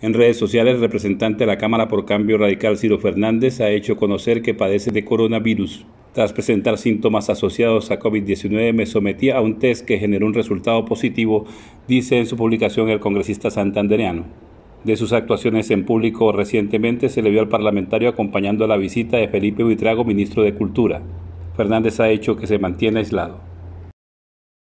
En redes sociales, el representante de la Cámara por Cambio Radical, Ciro Fernández, ha hecho conocer que padece de coronavirus. Tras presentar síntomas asociados a COVID-19, me sometí a un test que generó un resultado positivo, dice en su publicación el congresista santandereano. De sus actuaciones en público recientemente se le vio al parlamentario acompañando a la visita de Felipe Buitrago, ministro de Cultura. Fernández ha hecho que se mantiene aislado.